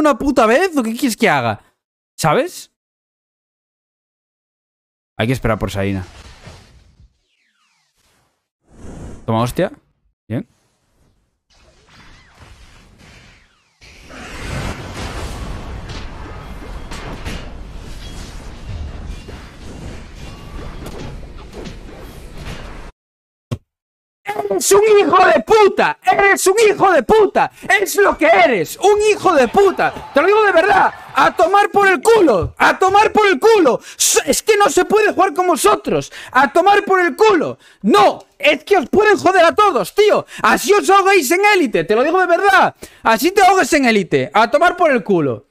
una puta vez o qué quieres que haga? ¿Sabes? Hay que esperar por Saina. Toma hostia. Bien. Eres un hijo de puta, eres un hijo de puta, es lo que eres, un hijo de puta. Te lo digo de verdad, a tomar por el culo, a tomar por el culo. Es que no se puede jugar con vosotros, a tomar por el culo. No, es que os pueden joder a todos, tío. Así os ahogáis en élite, te lo digo de verdad. Así te ahogues en élite, a tomar por el culo.